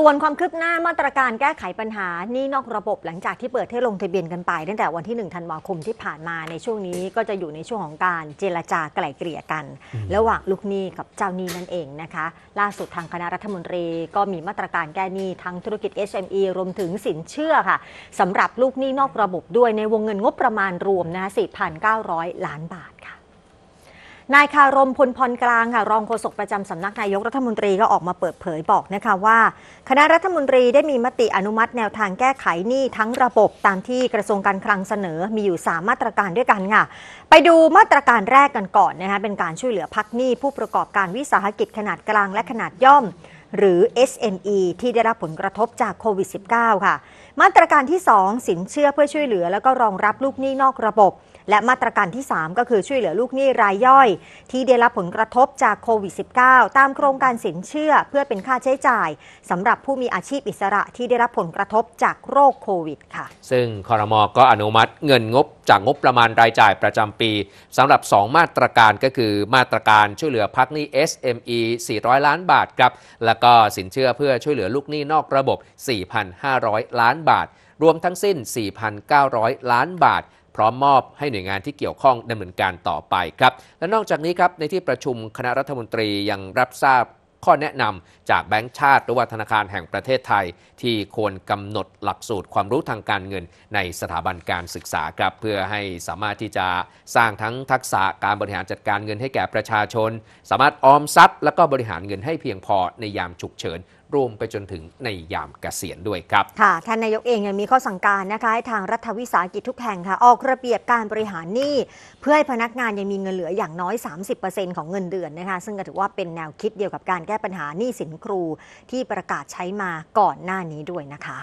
ส่วนความคืบหน้ามาตรการแก้ไขปัญหานี่นอกระบบหลังจากที่เปิดให้ลงทะเบียนกันไป ตั้งแต่วันที่1ธันวาคมที่ผ่านมาในช่วงนี้ก็จะอยู่ในช่วงของการเจรจาไกล่เกลี่ยกันระหว่างลูกหนี้กับเจ้าหนี้นั่นเองนะคะ ล่าสุดทางคณะรัฐมนตรีก็มีมาตรการแก้หนี้ทั้งธุรกิจ SME รวมถึงสินเชื่อค่ะสำหรับลูกหนี้นอกระบบด้วยในวงเงินงบประมาณรวมนะคะ4,900 ล้านบาทนายคารมพลพรกลางค่ะรองโฆษกประจำสำนักนายกรัฐมนตรีก็ออกมาเปิดเผยบอกนะคะว่า คณะรัฐมนตรีได้มีมติอนุมัติแนวทางแก้ไข หนี้ทั้งระบบตามที่กระทรวงการคลังเสนอมีอยู่3มาตรการด้วยกันค่ะไปดูมาตรการแรกกันก่อนนะคะเป็นการช่วยเหลือพักหนี้ผู้ประกอบการวิสาหกิจขนาดกลางและขนาดย่อมหรือ SME ที่ได้รับผลกระทบจากโควิด -19 ค่ะมาตรการที่ 2 สินเชื่อเพื่อช่วยเหลือแล้วก็รองรับลูกหนี้นอกระบบ และมาตรการที่ 3 ก็คือช่วยเหลือลูกหนี้ รายย่อย ที่ได้รับผลกระทบจากโควิด -19 ตามโครงการสินเชื่อเพื่อเป็นค่าใช้จ่ายสำหรับผู้มีอาชีพอิสระที่ได้รับผลกระทบจากโรคโควิดค่ะซึ่งคอรมอก็อนุมัติเงินงบจากงบประมาณรายจ่ายประจำปีสำหรับ 2 มาตรการก็คือ มาตรการช่วยเหลือพักหนี้ SME 400 ล้านบาทครับ แล้วก็สินเชื่อเพื่อช่วยเหลือลูกหนี้นอกระบบ 4,500 ล้านบาท รวมทั้งสิ้น 4,900 ล้านบาท พร้อมมอบให้หน่วยงานที่เกี่ยวข้องดำเนินการต่อไปครับ และนอกจากนี้ครับ ในที่ประชุมคณะรัฐมนตรียังรับทราบข้อแนะนำจากแบงก์ชาติ หรือว่าธนาคารแห่งประเทศไทย ที่ควรกำหนดหลักสูตรความรู้ทางการเงินในสถาบันการศึกษาครับ เพื่อให้สามารถที่จะสร้างทั้งทักษะการบริหารจัดการเงินให้แก่ประชาชน สามารถออมทรัพย์ และก็บริหารเงินให้เพียงพอในยามฉุกเฉินรวมไปจนถึงในยามเกษียณด้วยครับ ค่ะท่านนายกเองยังมีข้อสั่งการนะคะ ให้ทางรัฐวิสาหกิจทุกแห่งค่ะ ออกระเบียบการบริหารหนี้ เพื่อให้พนักงานยังมีเงินเหลืออย่างน้อย 30%ของเงินเดือนนะคะ ซึ่งก็ถือว่าเป็นแนวคิดเดียวกับการแก้ปัญหาหนี้สินครูที่ประกาศใช้มาก่อนหน้านี้ด้วยนะคะ